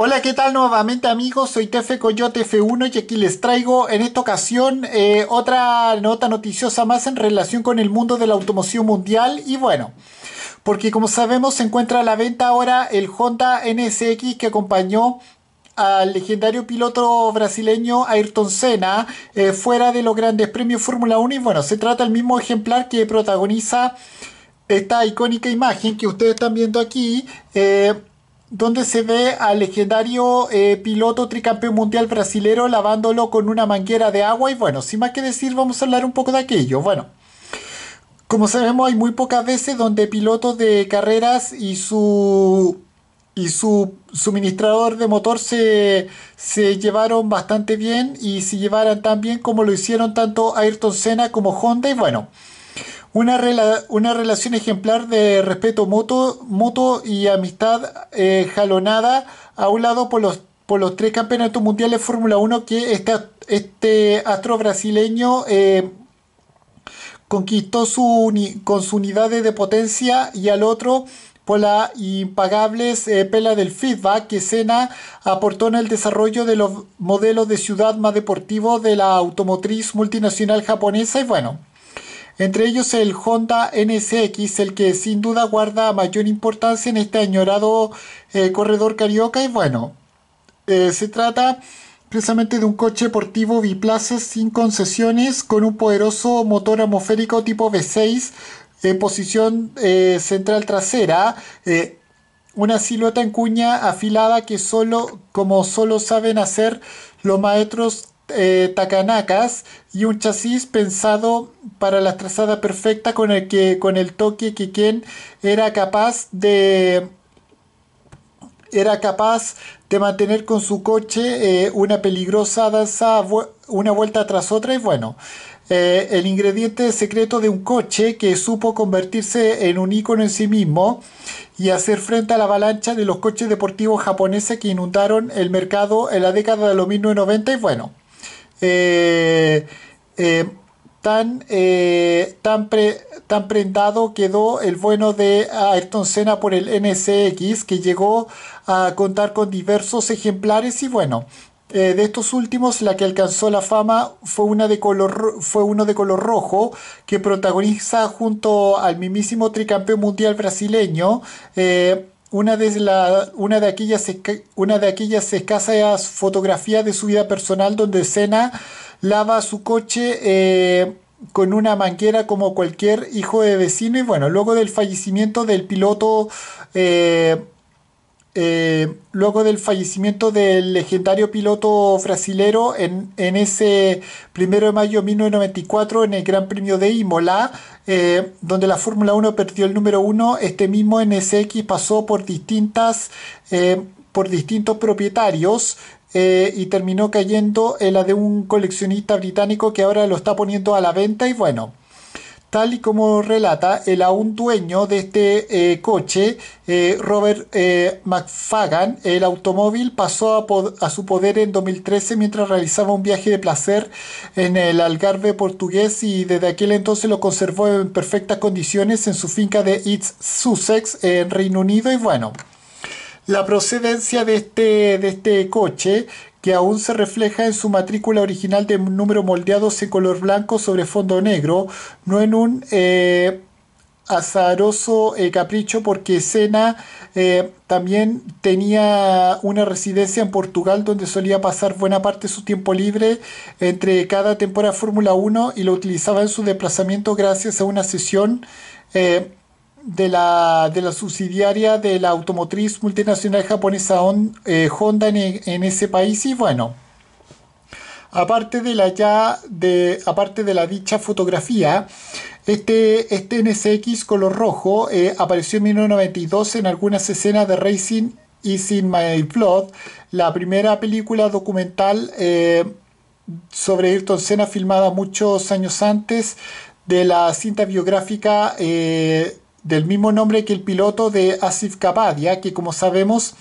Hola, ¿qué tal nuevamente amigos? Soy Tefe Coyote F1 y aquí les traigo en esta ocasión eh, otra nota noticiosa más en relación con el mundo de la automoción mundial y bueno, porque como sabemos se encuentra a la venta ahora el Honda NSX que acompañó al legendario piloto brasileño Ayrton Senna eh, fuera de los grandes premios Fórmula 1 y bueno, se trata del mismo ejemplar que protagoniza esta icónica imagen que ustedes están viendo aquí. Eh, donde se ve al legendario eh, piloto tricampeón mundial brasilero lavándolo con una manguera de agua y bueno, sin más que decir vamos a hablar un poco de aquello. Bueno, como sabemos hay muy pocas veces donde pilotos de carreras y su y su suministrador de motor se, se llevaron bastante bien y se llevaran tan bien como lo hicieron tanto Ayrton Senna como Honda y bueno. Una, relación ejemplar de respeto mutuo, y amistad eh, jalonada a un lado por los, por los tres campeonatos mundiales Fórmula 1 que este, este astro brasileño eh, conquistó su con sus unidades de potencia y al otro por las impagables eh, pela pelas del feedback que Sena aportó en el desarrollo de los modelos de ciudad más deportivos de la automotriz multinacional japonesa y bueno, entre ellos el Honda NSX, el que sin duda guarda mayor importancia en este añorado eh, corredor carioca. Y bueno, eh, se trata precisamente de un coche deportivo biplaza sin concesiones con un poderoso motor atmosférico tipo V6 en posición eh, central trasera una silueta en cuña afilada que solo, como solo saben hacer los maestros eh, Takanakas y un chasis pensado para la trazada perfecta con el, que, con el toque que quien era capaz de era capaz de mantener con su coche eh, una peligrosa danza una vuelta tras otra y bueno eh, el ingrediente secreto de un coche que supo convertirse en un icono en sí mismo y hacer frente a la avalancha de los coches deportivos japoneses que inundaron el mercado en la década de los 1990 y bueno eh, eh, tan, eh, tan, tan prendado quedó el bueno de Ayrton Senna por el NCX que llegó a contar con diversos ejemplares y bueno, de estos últimos, la que alcanzó la fama fue, una de color, fue uno de color rojo que protagoniza junto al mismísimo tricampeón mundial brasileño. Una de, una, de aquellas, una de aquellas escasas fotografías de su vida personal donde cena lava su coche eh, con una manguera como cualquier hijo de vecino. Y bueno, luego del fallecimiento del piloto eh, eh, luego del fallecimiento del legendario piloto brasilero en, ese primero de mayo de 1994 en el Gran Premio de Imola, eh, donde la Fórmula 1 perdió el número 1, este mismo NSX pasó por distintas eh, por distintos propietarios y terminó cayendo en la de un coleccionista británico que ahora lo está poniendo a la venta y bueno tal y como relata el aún dueño de este eh, coche, eh, Robert eh, McFagan, el automóvil pasó a, su poder en 2013 mientras realizaba un viaje de placer en el Algarve portugués y desde aquel entonces lo conservó en perfectas condiciones en su finca de East Sussex en Reino Unido y bueno. La procedencia de este, de este coche que aún se refleja en su matrícula original de número moldeado en color blanco sobre fondo negro, no en un eh, azaroso eh, capricho porque Sena eh, también tenía una residencia en Portugal donde solía pasar buena parte de su tiempo libre entre cada temporada Fórmula 1 y lo utilizaba en su desplazamiento gracias a una sesión de la, subsidiaria de la automotriz multinacional japonesa eh, Honda en, ese país y bueno, aparte de la ya de aparte de la dicha fotografía, este, este NSX color rojo eh, apareció en 1992 en algunas escenas de Racing Is in My Blood, la primera película documental eh, sobre Ayrton Senna filmada muchos años antes de la cinta biográfica del mismo nombre que el piloto de Asif Kapadia, que como sabemos,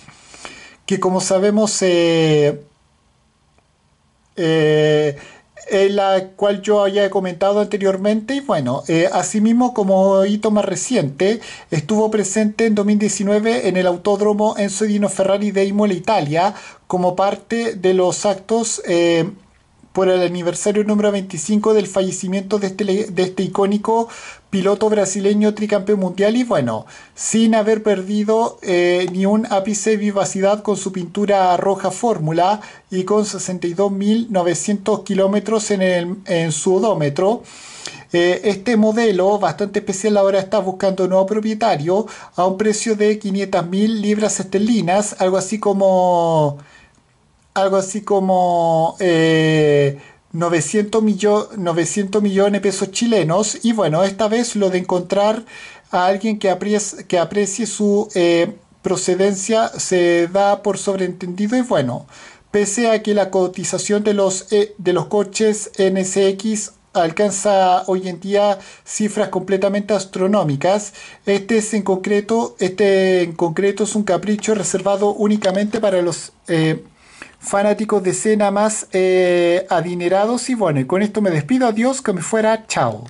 que como sabemos eh, eh la cual yo había comentado anteriormente. Y bueno, eh, asimismo, como hito más reciente, estuvo presente en 2019 en el autódromo Enzo Dino Ferrari de Imola, Italia, como parte de los actos eh, por el aniversario número 25 del fallecimiento de este, de este icónico piloto brasileño tricampeón mundial y bueno, sin haber perdido eh, ni un ápice de vivacidad con su pintura roja fórmula y con 62.900 kilómetros en, el, en su odómetro. Eh, este modelo, bastante especial, ahora está buscando nuevo propietario a un precio de 500.000 libras esterlinas, algo así como... Algo así como... Eh, 900, 900 millones de pesos chilenos. Y bueno, esta vez lo de encontrar a alguien que aprecie, que aprecie su eh, procedencia se da por sobreentendido y bueno, pese a que la cotización de los, eh, de los coches NSX alcanza hoy en día cifras completamente astronómicas. Este es en concreto, este en concreto es un capricho reservado únicamente para los eh, fanáticos de cena más eh, adinerados. Y bueno, con esto me despido. Adiós, que me fuera. Chao.